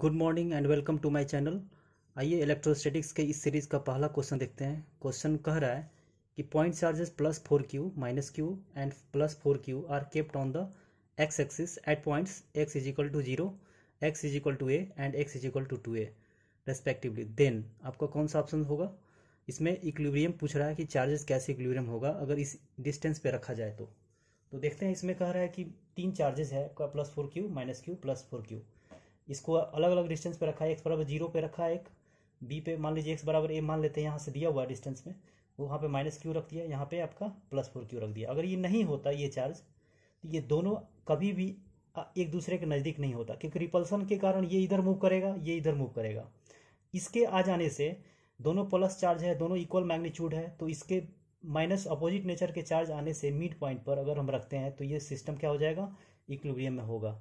Good morning and welcome to my channel आइए electrostatics के इस सीरीज़ का पहला क्वेश्चन देखते हैं क्वेश्चन कह रहा है कि point charges plus four q minus q and plus four q are kept on the x axis at points x is equal to zero x is equal to a and x is equal to two a respectively then आपका कौन सा option होगा इसमें equilibrium पूछ रहा है कि charges कैसे इक्लिब्रियम होगा अगर इस डिस्टेंस पे रखा जाए तो तो देखते हैं इसमें कह रहा है कि तीन चार्जेस है plus four q minus q plus four q इसको अलग अलग डिस्टेंस पे रखा है एक्स बराबर जीरो पे रखा है एक बी पे मान लीजिए एक्स बराबर ए मान लेते हैं यहाँ से दिया हुआ डिस्टेंस में वो वहाँ पे माइनस क्यू रख दिया यहाँ पे आपका प्लस फोर क्यू रख दिया अगर ये नहीं होता ये चार्ज तो ये दोनों कभी भी एक दूसरे के नज़दीक नहीं होता क्योंकि रिपल्सन के कारण ये इधर मूव करेगा ये इधर मूव करेगा इसके आ जाने से दोनों प्लस चार्ज है दोनों इक्वल मैग्नीट्यूड है तो इसके माइनस अपोजिट नेचर के चार्ज आने से मिड पॉइंट पर अगर हम रखते हैं तो ये सिस्टम क्या हो जाएगा इक्विलिब्रियम में होगा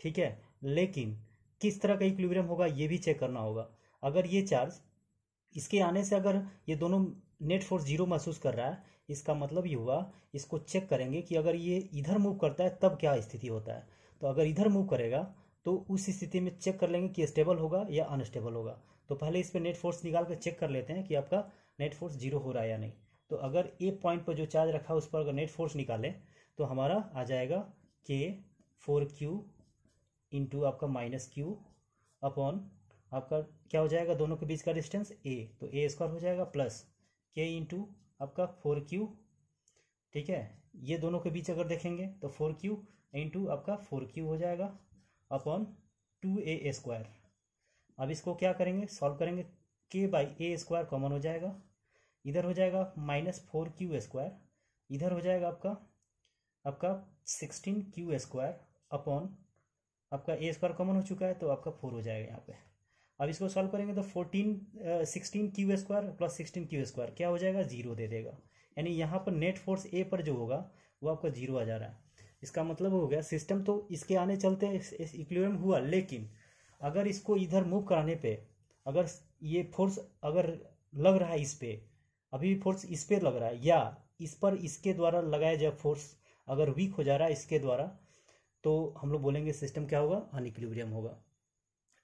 ठीक है लेकिन किस तरह का इक्विलिब्रियम होगा ये भी चेक करना होगा अगर ये चार्ज इसके आने से अगर ये दोनों नेट फोर्स जीरो महसूस कर रहा है इसका मतलब ये हुआ इसको चेक करेंगे कि अगर ये इधर मूव करता है तब क्या स्थिति होता है तो अगर इधर मूव करेगा तो उस स्थिति में चेक कर लेंगे कि स्टेबल होगा या अनस्टेबल होगा तो पहले इस पर नेट फोर्स निकाल कर चेक कर लेते हैं कि आपका नेट फोर्स जीरो हो रहा है या नहीं तो अगर ए पॉइंट पर जो चार्ज रखा है उस पर अगर नेट फोर्स निकालें तो हमारा आ जाएगा के फोर क्यू इंटू आपका माइनस क्यू अपॉन आपका क्या हो जाएगा दोनों के बीच का डिस्टेंस ए तो ए स्क्वायर हो जाएगा प्लस के इंटू आपका फोर क्यू ठीक है ये दोनों के बीच अगर देखेंगे तो फोर क्यू इंटू आपका फोर क्यू हो जाएगा अपॉन टू ए स्क्वायर अब इसको क्या करेंगे सॉल्व करेंगे के बाई ए स्क्वायर कॉमन हो जाएगा इधर हो जाएगा माइनस फोर क्यू स्क्वायर इधर हो जाएगा आपका आपका सिक्सटीन क्यू स्क्वायर अपॉन आपका ए स्क्वायर कॉमन हो चुका है तो आपका फोर हो जाएगा यहाँ पे अब इसको सॉल्व करेंगे तो fourteen sixteen q square plus sixteen q square क्या हो जाएगा जीरो दे देगा यानी यहाँ पर नेट फोर्स ए पर जो होगा वो आपका जीरो आ जा रहा है इसका मतलब हो गया सिस्टम तो इसके आने चलते इक्वेरियम हुआ लेकिन अगर इसको इधर मूव कराने पे अगर ये फोर्स अगर लग रहा है इस पर अभी फोर्स इस पर लग रहा है या इस पर इसके द्वारा लगाया जाए फोर्स अगर वीक हो जा रहा है इसके द्वारा तो हम लोग बोलेंगे सिस्टम क्या होगा अन होगा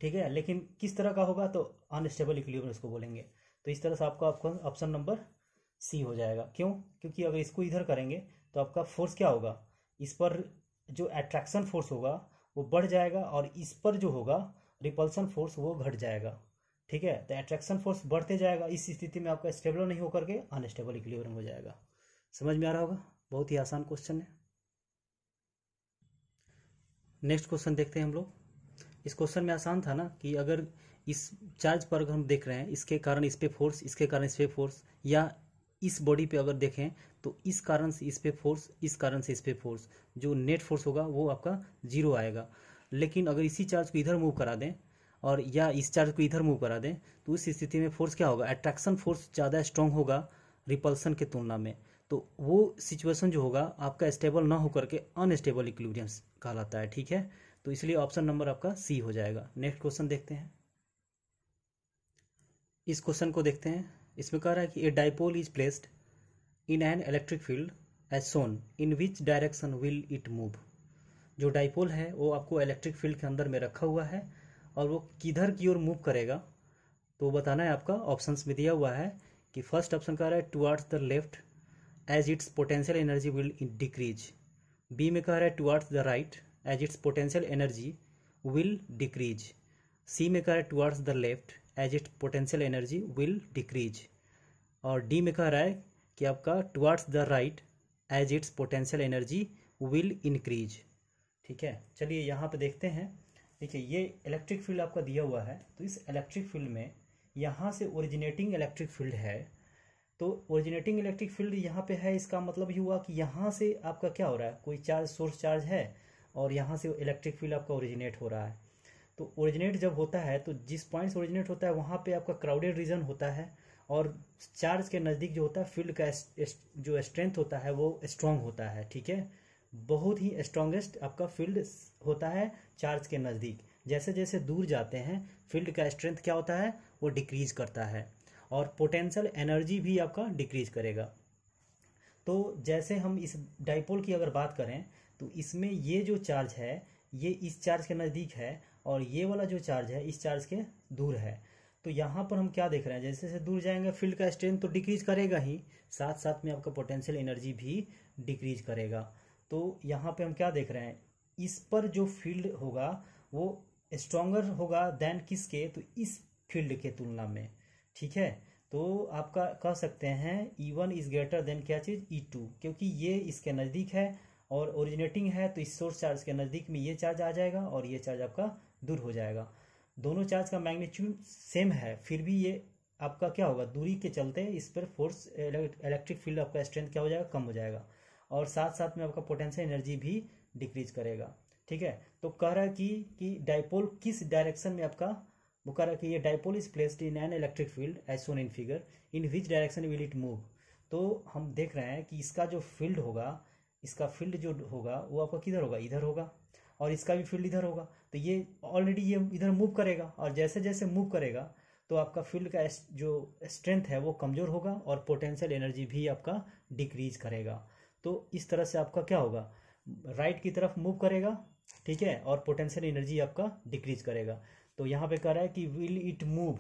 ठीक है लेकिन किस तरह का होगा तो अनस्टेबल इक्लिब्रियम इसको बोलेंगे तो इस तरह से आपका ऑप्शन नंबर सी हो जाएगा क्यों क्योंकि अगर इसको इधर करेंगे तो आपका फोर्स क्या होगा इस पर जो एट्रैक्शन फोर्स होगा वो बढ़ जाएगा और इस पर जो होगा रिपल्सन फोर्स वो घट जाएगा ठीक है तो एट्रैक्शन फोर्स बढ़ते जाएगा इस स्थिति में आपका स्टेबल नहीं होकर के अनस्टेबल इक्लिब्रियम हो जाएगा समझ में आ रहा होगा बहुत ही आसान क्वेश्चन है नेक्स्ट क्वेश्चन देखते हैं हम लोग इस क्वेश्चन में आसान था ना कि अगर इस चार्ज पर अगर हम देख रहे हैं इसके कारण इस पे फोर्स इसके कारण इस पे फोर्स या इस बॉडी पे अगर देखें तो इस कारण से इस पे फोर्स इस कारण से इस पे फोर्स जो नेट फोर्स होगा वो आपका जीरो आएगा लेकिन अगर इसी चार्ज को इधर मूव करा दें और या इस चार्ज को इधर मूव करा दें तो उस स्थिति में फोर्स क्या होगा अट्रैक्शन फोर्स ज़्यादा स्ट्रांग होगा रिपल्सन के तुलना में तो वो सिचुएशन जो होगा आपका स्टेबल ना होकर के अनस्टेबल इक्विलिब्रियम कहलाता है ठीक है तो इसलिए ऑप्शन नंबर आपका सी हो जाएगा नेक्स्ट क्वेश्चन देखते हैं इस क्वेश्चन को देखते हैं इसमें कह रहा है कि a dipole is placed in an electric field as shown in which direction will it move जो डाइपोल है वो आपको इलेक्ट्रिक फील्ड के अंदर में रखा हुआ है और वो किधर की ओर मूव करेगा तो बताना है आपका ऑप्शंस में दिया हुआ है कि फर्स्ट ऑप्शन कह रहा है towards the left as its potential energy will decrease B में कह रहा है towards the right as its potential energy will decrease C में कह रहा है towards the left as its potential energy will decrease और डी में कह रहा है कि आपका towards the right as its potential energy will increase ठीक है चलिए यहाँ पे देखते हैं देखिए ये इलेक्ट्रिक फील्ड आपका दिया हुआ है तो इस इलेक्ट्रिक फील्ड में यहाँ से ओरिजिनेटिंग इलेक्ट्रिक फील्ड है तो ओरिजिनेटिंग इलेक्ट्रिक फील्ड यहाँ पे है इसका मतलब ये हुआ कि यहाँ से आपका क्या हो रहा है कोई चार्ज सोर्स चार्ज है और यहाँ से इलेक्ट्रिक फील्ड आपका ओरिजिनेट हो रहा है तो ओरिजिनेट जब होता है तो जिस पॉइंट से ओरिजिनेट होता है वहाँ पे आपका क्राउडेड रीजन होता है और चार्ज के नज़दीक जो होता है फील्ड का जो स्ट्रेंथ होता है वो स्ट्रांग होता है ठीक है बहुत ही स्ट्रांगेस्ट आपका फील्ड होता है चार्ज के नज़दीक जैसे जैसे दूर जाते हैं फील्ड का स्ट्रेंथ क्या होता है वो डिक्रीज करता है और पोटेंशियल एनर्जी भी आपका डिक्रीज करेगा तो जैसे हम इस डाइपोल की अगर बात करें तो इसमें ये जो चार्ज है ये इस चार्ज के नज़दीक है और ये वाला जो चार्ज है इस चार्ज के दूर है तो यहाँ पर हम क्या देख रहे हैं जैसे जैसे दूर जाएंगे फील्ड का स्ट्रेंथ तो डिक्रीज करेगा ही साथ साथ में आपका पोटेंशियल एनर्जी भी डिक्रीज करेगा तो यहाँ पे हम क्या देख रहे हैं इस पर जो फील्ड होगा वो स्ट्रोंगर होगा देन किसके तो इस फील्ड के तुलना में ठीक है तो आपका कह सकते हैं E one is greater than क्या चीज़ ई e टू क्योंकि ये इसके नज़दीक है और ओरिजिनेटिंग है तो इस सोर्स चार्ज के नज़दीक में ये चार्ज आ जाएगा और ये चार्ज आपका दूर हो जाएगा दोनों चार्ज का मैग्नीट्यूड सेम है फिर भी ये आपका क्या होगा दूरी के चलते इस पर फोर्स इलेक्ट्रिक फील्ड आपका स्ट्रेंथ क्या हो जाएगा कम हो जाएगा और साथ साथ में आपका पोटेंशियल एनर्जी भी डिक्रीज करेगा ठीक है तो कह रहा है कि, कि किस डायरेक्शन में आपका रहा है कि ये dipole is placed in an electric field as shown in figure in which direction will it move तो हम देख रहे हैं कि इसका जो फील्ड होगा इसका फील्ड जो होगा वो आपका किधर होगा इधर होगा और इसका भी फील्ड इधर होगा तो ये ऑलरेडी ये इधर मूव करेगा और जैसे जैसे मूव करेगा तो आपका फील्ड का जो स्ट्रेंथ है वो कमज़ोर होगा और पोटेंशियल एनर्जी भी आपका डिक्रीज करेगा तो इस तरह से आपका क्या होगा राइट right की तरफ मूव करेगा ठीक है और पोटेंशियल एनर्जी आपका डिक्रीज करेगा तो यहाँ पे कह रहा है कि विल इट मूव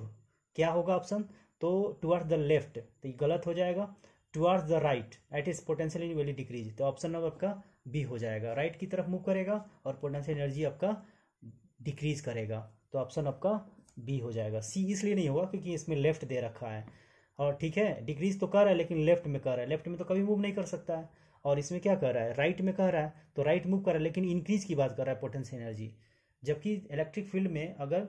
क्या होगा ऑप्शन तो टुअर्ड्स द लेफ्ट तो ये गलत हो जाएगा towards the right at is potential in valley decrease तो ऑप्शन नंबर आपका बी हो जाएगा राइट right की तरफ मूव करेगा और पोटेंशियल एनर्जी आपका डिक्रीज करेगा तो ऑप्शन आपका बी हो जाएगा सी इसलिए नहीं होगा क्योंकि इसमें लेफ्ट दे रखा है और ठीक है डिक्रीज तो कर रहा है लेकिन लेफ्ट में कर रहा है लेफ्ट में तो कभी मूव नहीं कर सकता है और इसमें क्या कर रहा है राइट में कर रहा है तो राइट मूव कर रहा है लेकिन इंक्रीज की बात कर रहा है पोटेंशियल एनर्जी जबकि इलेक्ट्रिक फील्ड में अगर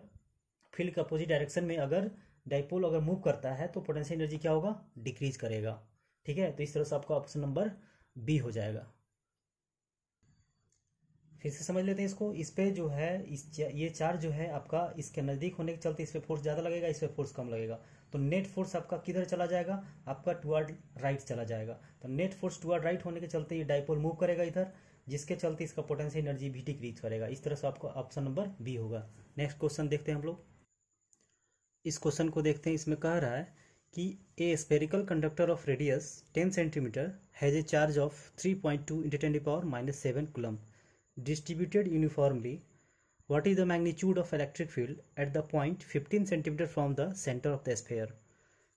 फील्ड के अपोजिट डायरेक्शन में अगर डाइपोल अगर मूव करता है तो पोटेंशियल एनर्जी क्या होगा डिक्रीज करेगा ठीक है तो इस तरह से आपका ऑप्शन नंबर बी हो जाएगा फिर से समझ लेते हैं इसको इस पे जो है इस ये चार्ज जो है आपका इसके नज़दीक होने के चलते इस पर फोर्स ज़्यादा लगेगा इस पर फोर्स कम लगेगा तो नेट फोर्स आपका किधर चला जाएगा आपका टुअर्ड राइट चला जाएगा तो नेट फोर्स टुअर्ड राइट होने के चलते ये डाइपोल मूव करेगा इधर जिसके चलते इसका पोटेंशियल एनर्जी भी डिक्रीज करेगा इस तरह से आपको ऑप्शन नंबर बी होगा नेक्स्ट क्वेश्चन देखते हैं हम लोग इस क्वेश्चन को देखते हैं इसमें कह रहा है कि a spherical conductor of radius ten centimetre has a charge of three point two into ten power minus seven coulomb distributed uniformly what is the magnitude of electric field at the point 15 centimetre from the centre of the sphere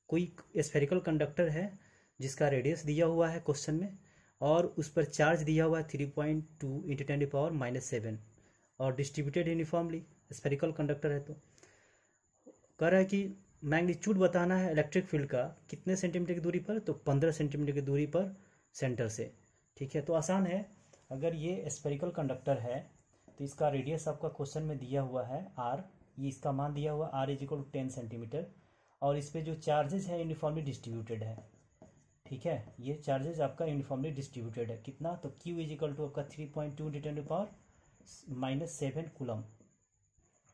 कोई spherical conductor है जिसका radius दिया हुआ है question में और उस पर चार्ज दिया हुआ है three point two into ten power minus seven और डिस्ट्रीब्यूटेड यूनिफॉर्मली स्पेरिकल कंडक्टर है तो कह रहा है कि मैग्नीट्यूड बताना है इलेक्ट्रिक फील्ड का कितने सेंटीमीटर की दूरी पर तो पंद्रह सेंटीमीटर की दूरी पर सेंटर से ठीक है तो आसान है अगर ये स्पेरिकल कंडक्टर है तो इसका रेडियस आपका क्वेश्चन में दिया हुआ है आर ये इसका मान दिया हुआ r is equal to ten centimetre और इस पर जो चार्जेस है यूनिफॉर्मली डिस्ट्रीब्यूटेड है ठीक है ये चार्जेज आपका यूनिफॉर्मली डिस्ट्रीब्यूटेड है कितना तो क्यू इज इक्वल टू आपका three point two into ten power minus seven coulomb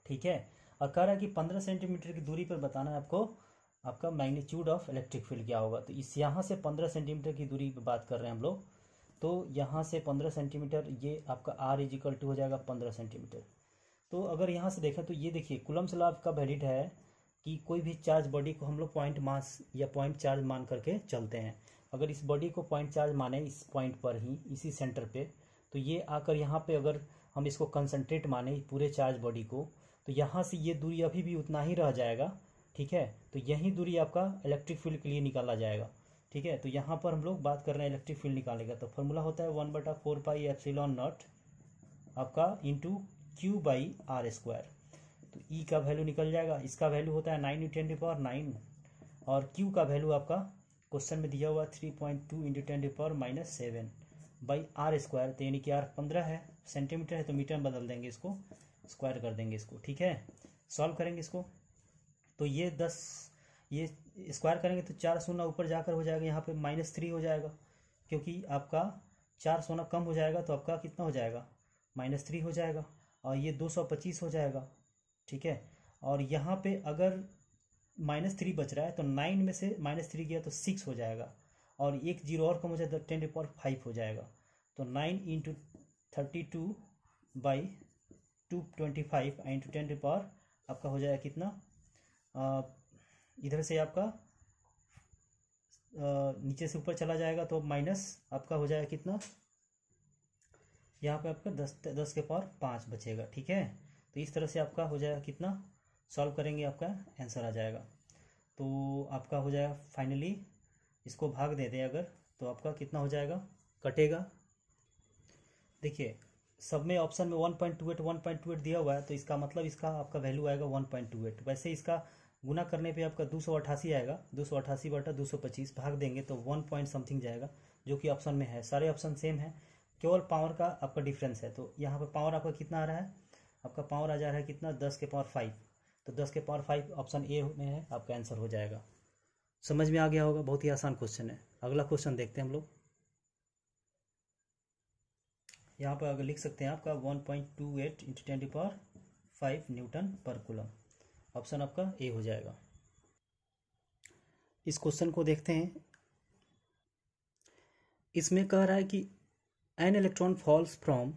ठीक है और कह रहा है कि पंद्रह सेंटीमीटर की दूरी पर बताना है आपको आपका मैग्नीट्यूड ऑफ इलेक्ट्रिक फील्ड क्या होगा तो इस यहाँ से पंद्रह सेंटीमीटर की दूरी पर बात कर रहे हैं हम लोग तो यहाँ से पंद्रह सेंटीमीटर ये आपका आर इजिकल टू हो जाएगा पंद्रह सेंटीमीटर तो अगर यहाँ से देखें तो ये देखिए से लाभ का वैलिड है कि कोई भी चार्ज बॉडी को हम लोग पॉइंट मास या पॉइंट चार्ज मान करके चलते हैं अगर इस बॉडी को पॉइंट चार्ज माने इस पॉइंट पर ही इसी सेंटर पे तो ये आकर यहाँ पे अगर हम इसको कंसनट्रेट माने पूरे चार्ज बॉडी को तो यहाँ से ये दूरी अभी भी उतना ही रह जाएगा ठीक है तो यही दूरी आपका इलेक्ट्रिक फील्ड के लिए निकाला जाएगा ठीक है तो यहाँ पर हम लोग बात कर रहे हैं इलेक्ट्रिक फील्ड निकालने का तो फॉर्मूला होता है वन बटा फोर पाई एप्सिलॉन नॉट आपका into q by r square तो ई e का वैल्यू निकल जाएगा इसका वैल्यू होता है nine into twenty power nine और क्यू का वैल्यू आपका क्वेश्चन में दिया हुआ three point two into ten power minus seven by r square तो यानी कि आर पंद्रह है सेंटीमीटर है तो मीटर में बदल देंगे इसको स्क्वायर कर देंगे इसको ठीक है सॉल्व करेंगे इसको तो ये दस ये स्क्वायर करेंगे तो चार सोना ऊपर जाकर हो जाएगा यहाँ पे माइनस थ्री हो जाएगा क्योंकि आपका चार सोना कम हो जाएगा तो आपका कितना हो जाएगा माइनस थ्री हो जाएगा और ये दो सौ पच्चीस हो जाएगा ठीक है और यहाँ पे अगर माइनस थ्री बच रहा है तो नाइन में से माइनस थ्री गया तो सिक्स हो जाएगा और एक जीरो और कम हो जाए तो टेन पावर फाइव हो जाएगा तो nine into thirty two by two twenty five into ten power आपका हो जाएगा कितना इधर से आपका नीचे से ऊपर चला जाएगा तो माइनस आपका हो जाएगा कितना यहाँ पे आपका दस दस के पावर पाँच बचेगा ठीक है तो इस तरह से आपका हो जाएगा कितना सॉल्व करेंगे आपका आंसर आ जाएगा तो आपका हो जाएगा फाइनली इसको भाग दे दें अगर तो आपका कितना हो जाएगा कटेगा देखिए सब में ऑप्शन में one point two eight one point two eight दिया हुआ है तो इसका मतलब इसका आपका वैल्यू आएगा वन पॉइंट टू एट वैसे इसका गुना करने पे आपका दो सौ अट्ठासी आएगा दो सौ अट्ठासी बटा दो सौ पच्चीस भाग देंगे तो वन पॉइंट समथिंग जाएगा जो कि ऑप्शन में है सारे ऑप्शन सेम है केवल पावर का आपका डिफरेंस है तो यहाँ पर पावर आपका कितना आ रहा है आपका पावर आ जा रहा है कितना दस के पावर फाइव तो दस के पावर फाइव ऑप्शन ए में है आपका आंसर हो जाएगा समझ में आ गया होगा बहुत ही आसान क्वेश्चन है अगला क्वेश्चन देखते हैं हम लोग यहाँ पर लिख सकते हैं आपका one point two eight into ten power five newton per coulomb option आपका ए हो जाएगा इस क्वेश्चन को देखते हैं इसमें कह रहा है कि an electron falls from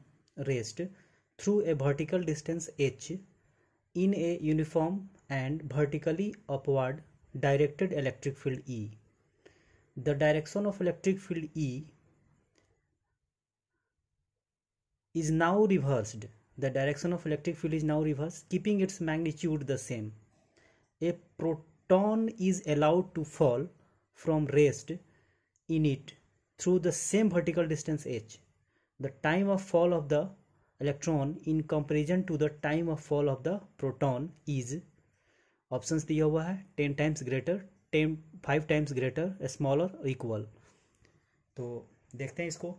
rest through a vertical distance h in a uniform and vertically upward directed electric field E. The direction of electric field E is now reversed. The direction of electric field is now reversed, keeping its magnitude the same. A proton is allowed to fall from rest in it through the same vertical distance h. The time of fall of the electron in comparison to the time of fall of the proton is options दिया हुआ है ten times greater ten five times greater smaller equal तो देखते हैं इसको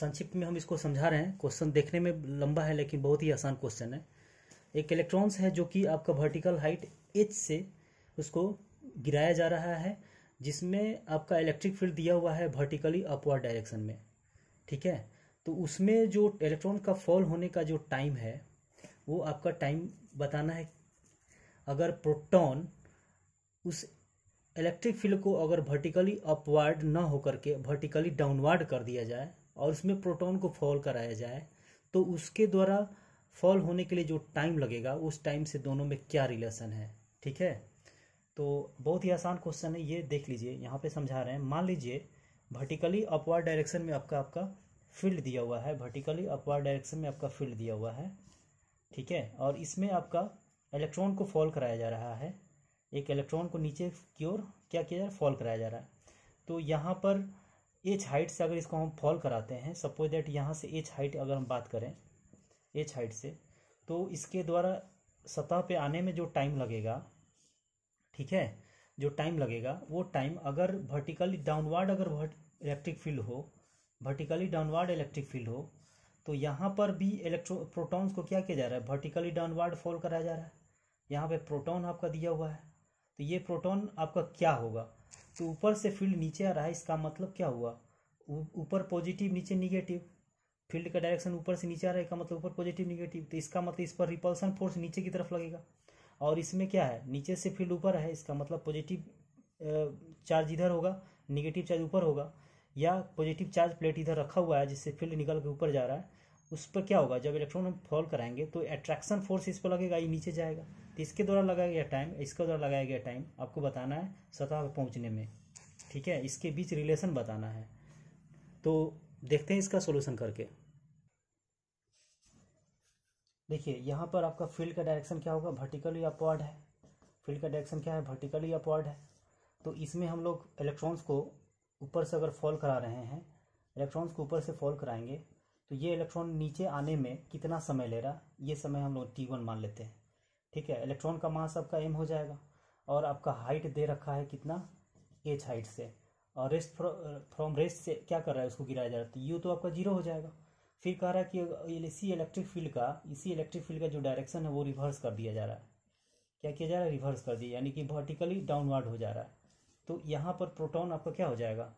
संक्षिप्त में हम इसको समझा रहे हैं क्वेश्चन देखने में लंबा है लेकिन बहुत ही आसान क्वेश्चन है एक इलेक्ट्रॉन्स है जो कि आपका वर्टिकल हाइट एच से उसको गिराया जा रहा है जिसमें आपका इलेक्ट्रिक फील्ड दिया हुआ है वर्टिकली अपवर्ड डायरेक्शन में ठीक है तो उसमें जो इलेक्ट्रॉन का फॉल होने का जो टाइम है वो आपका टाइम बताना है अगर प्रोटॉन उस इलेक्ट्रिक फील्ड को अगर वर्टिकली अपवर्ड ना होकर के वर्टिकली डाउनवर्ड कर दिया जाए और उसमें प्रोटॉन को फॉल कराया जाए तो उसके द्वारा फॉल होने के लिए जो टाइम लगेगा उस टाइम से दोनों में क्या रिलेशन है ठीक है तो बहुत ही आसान क्वेश्चन है ये देख लीजिए यहाँ पे समझा रहे हैं मान लीजिए वर्टिकली अपवर्ड डायरेक्शन में आपका आपका फील्ड दिया हुआ है वर्टिकली अपवार डायरेक्शन में आपका फील्ड दिया हुआ है ठीक है और इसमें आपका इलेक्ट्रॉन को फॉल कराया जा रहा है एक इलेक्ट्रॉन को नीचे की ओर क्या किया जा रहा है फॉल कराया जा रहा है तो यहाँ पर एच हाइट से अगर इसको हम फॉल कराते हैं सपोज दैट यहाँ से एच हाइट अगर हम बात करें एच हाइट से तो इसके द्वारा सतह पे आने में जो टाइम लगेगा ठीक है जो टाइम लगेगा वो टाइम अगर वर्टिकली डाउनवर्ड अगर इलेक्ट्रिक फील्ड हो वर्टिकली डाउनवर्ड इलेक्ट्रिक फील्ड हो तो यहाँ पर भी इलेक्ट्रो प्रोटॉन्स को क्या किया जा रहा है वर्टिकली डाउनवर्ड फॉल कराया जा रहा है यहाँ पे प्रोटॉन आपका दिया हुआ है तो ये प्रोटॉन आपका क्या होगा तो ऊपर से फील्ड नीचे आ रहा है इसका मतलब क्या हुआ ऊपर पॉजिटिव नीचे निगेटिव फील्ड का डायरेक्शन ऊपर से नीचे आ रहा है इसका मतलब ऊपर पॉजिटिव निगेटिव तो इसका मतलब इस पर रिपल्सन फोर्स नीचे की तरफ लगेगा और इसमें क्या है नीचे से फील्ड ऊपर है इसका मतलब पॉजिटिव चार्ज इधर होगा निगेटिव चार्ज ऊपर होगा या पॉजिटिव चार्ज प्लेट इधर रखा हुआ है जिससे फील्ड निकल के ऊपर जा रहा है उस पर क्या होगा जब इलेक्ट्रॉन हम फॉल कराएंगे तो अट्रैक्शन फोर्स इस पर लगेगा ये नीचे जाएगा तो इसके द्वारा लगाया गया टाइम इसके द्वारा लगाया गया टाइम आपको बताना है सतह पर पहुँचने में ठीक है इसके बीच रिलेशन बताना है तो देखते हैं इसका सोल्यूशन करके देखिए यहाँ पर आपका फील्ड का डायरेक्शन क्या होगा वर्टिकल या पॉड है फील्ड का डायरेक्शन क्या है वर्टिकल या पॉड है तो इसमें हम लोग इलेक्ट्रॉन्स को ऊपर से अगर फॉल करा रहे हैं इलेक्ट्रॉन्स को ऊपर से फॉल कराएंगे तो ये इलेक्ट्रॉन नीचे आने में कितना समय ले रहा ये समय हम लोग टी वन मान लेते हैं ठीक है इलेक्ट्रॉन का मास आपका एम हो जाएगा और आपका हाइट दे रखा है कितना एच हाइट से और रेस्ट फ्रॉम रेस्ट से क्या कर रहा है उसको गिराया जा रहा है तो यू तो आपका जीरो हो जाएगा फिर कह रहा है कि इसी इलेक्ट्रिक फील्ड का इसी इलेक्ट्रिक फील्ड का जो डायरेक्शन है वो रिवर्स कर दिया जा रहा है क्या किया जा रहा है रिवर्स कर दिया यानी कि वर्टिकली डाउनवर्ड हो जा रहा है तो यहाँ पर प्रोटॉन आपका क्या हो जाएगा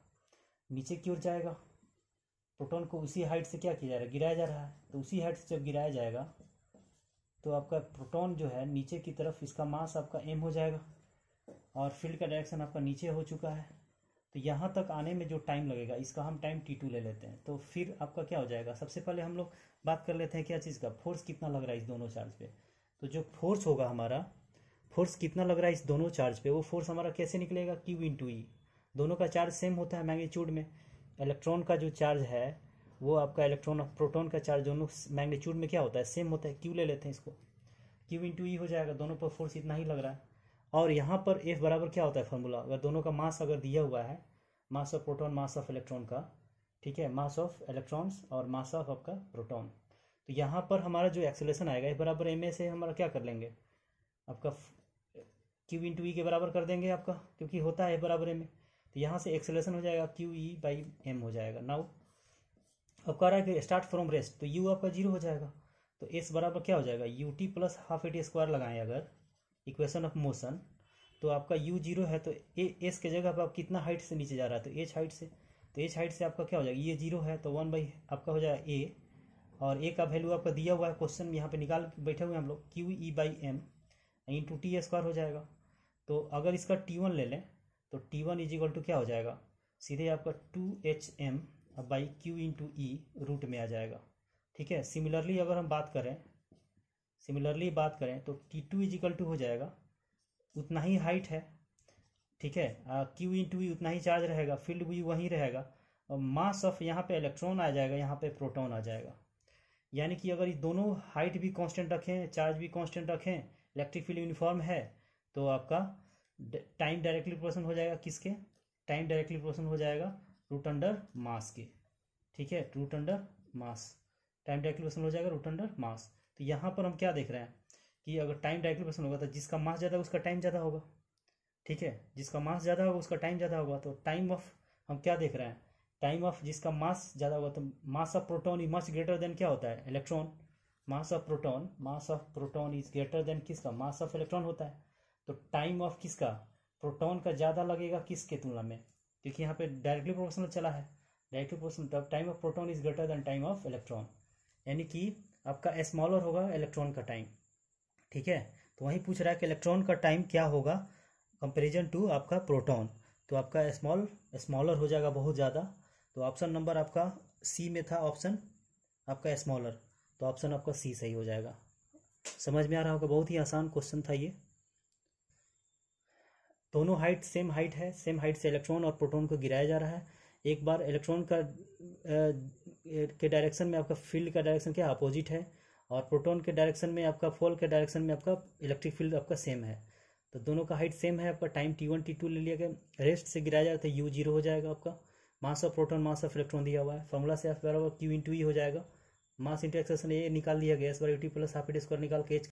नीचे की ओर जाएगा प्रोटॉन को उसी हाइट से क्या किया जा रहा है गिराया जा रहा है तो उसी हाइट से जब गिराया जाएगा तो आपका प्रोटॉन जो है नीचे की तरफ इसका मास आपका एम हो जाएगा और फील्ड का डायरेक्शन आपका नीचे हो चुका है तो यहाँ तक आने में जो टाइम लगेगा इसका हम टाइम टी टू ले लेते हैं तो फिर आपका क्या हो जाएगा सबसे पहले हम लोग बात कर लेते हैं क्या चीज़ का फोर्स कितना लग रहा है इस दोनों चार्ज पे तो जो फोर्स होगा हमारा फोर्स कितना लग रहा है इस दोनों चार्ज पे वो फोर्स हमारा कैसे निकलेगा क्यू इंटू ई दोनों का चार्ज सेम होता है मैग्नीट्यूड में इलेक्ट्रॉन का जो चार्ज है वो आपका इलेक्ट्रॉन और प्रोटॉन का चार्ज दोनों मैग्नीट्यूड में क्या होता है सेम होता है क्यू ले लेते हैं इसको क्यू इन टू ई हो जाएगा दोनों पर फोर्स इतना ही लग रहा है और यहाँ पर एफ बराबर क्या होता है फॉर्मूला अगर दोनों का मास अगर दिया हुआ है mass of proton mass of electron का ठीक है मास ऑफ इलेक्ट्रॉन्स और मास ऑफ आपका प्रोटोन तो यहाँ पर हमारा जो एक्सेलेशन आएगा इस बराबर एम से हमारा क्या कर लेंगे आपका क्यू इन टू ई के बराबर कर देंगे आपका क्योंकि होता है बराबर में तो यहाँ से एक्सेलेशन हो जाएगा क्यू ई बाई एम हो जाएगा नाउ अब कह रहा है कि स्टार्ट फ्रॉम रेस्ट तो यू आपका जीरो हो जाएगा तो एस बराबर क्या हो जाएगा u t plus half a t square लगाएं अगर इक्वेशन ऑफ मोशन तो आपका यू जीरो है तो ए एस के जगह पर आप कितना हाइट से नीचे जा रहा है तो एच हाइट से तो एच हाइट से आपका क्या हो जाएगा ये जीरो है तो वन बाई आपका हो जाएगा ए और ए का वैल्यू आपका दिया हुआ है क्वेश्चन यहाँ पे निकाल बैठे हुए हम लोग q E by m into t square हो जाएगा तो अगर इसका टी वन ले लें तो t one is equal to क्या हो जाएगा सीधे आपका two h m by q into E root में आ जाएगा ठीक है सिमिलरली अगर हम बात करें सिमिलरली बात करें तो t two is equal to हो जाएगा उतना ही हाइट है ठीक है क्यू इन टू ई उतना ही चार्ज रहेगा फील्ड भी वहीं रहेगा और मास ऑफ यहाँ पे इलेक्ट्रॉन आ जाएगा यहाँ पे प्रोटॉन आ जाएगा यानी कि अगर ये दोनों हाइट भी कांस्टेंट रखें चार्ज भी कांस्टेंट रखें इलेक्ट्रिक फील्ड यूनिफॉर्म है तो आपका टाइम डायरेक्टली प्रोपोर्शनल हो जाएगा किसके टाइम डायरेक्टली प्रोपोर्शनल हो जाएगा रूट अंडर मास के ठीक है root under mass time directly proportional हो जाएगा रूट अंडर मास तो यहाँ पर हम क्या देख रहे हैं कि अगर टाइम डायरेक्टली प्रोपोर्शनल होगा तो जिसका मास ज़्यादा उसका टाइम ज़्यादा होगा ठीक है जिसका मास ज़्यादा होगा उसका टाइम ज़्यादा होगा तो टाइम ऑफ हम क्या देख रहे हैं टाइम ऑफ जिसका मास ज़्यादा होगा तो mass of proton is much greater than क्या होता है electron mass of proton mass of proton is greater than किसका मास ऑफ इलेक्ट्रॉन होता है तो टाइम ऑफ किसका प्रोटॉन का ज़्यादा लगेगा किसके तुलना में क्योंकि यहाँ पे डायरेक्टली प्रोपोर्शनल चला है directly proportional time of proton is greater than time of electron यानी कि आपका स्मॉलर होगा इलेक्ट्रॉन का टाइम ठीक है तो वहीं पूछ रहा है कि इलेक्ट्रॉन का टाइम क्या होगा कंपेरिजन टू आपका प्रोटॉन तो आपका स्मॉल स्मॉलर हो जाएगा बहुत ज़्यादा तो ऑप्शन नंबर आपका सी में था ऑप्शन आपका स्मॉलर तो ऑप्शन आपका सी सही हो जाएगा समझ में आ रहा होगा बहुत ही आसान क्वेश्चन था ये दोनों हाइट सेम हाइट है सेम हाइट से इलेक्ट्रॉन और प्रोटॉन को गिराया जा रहा है एक बार इलेक्ट्रॉन का के डायरेक्शन में आपका फील्ड का डायरेक्शन क्या अपोजिट है और प्रोटॉन के डायरेक्शन में आपका फॉल के डायरेक्शन में आपका इलेक्ट्रिक फील्ड आपका सेम है तो दोनों का हाइट सेम है आपका time t one t two ले लिया गया रेस्ट से गिराया जाए तो यू जीरो हो जाएगा आपका mass of proton mass of electron दिया हुआ है फॉर्मूला से आप बराबर क्यू इंटू ई हो जाएगा मास इंटू ए निकाल दिया गया इस बार u t plus half square निकाल के एच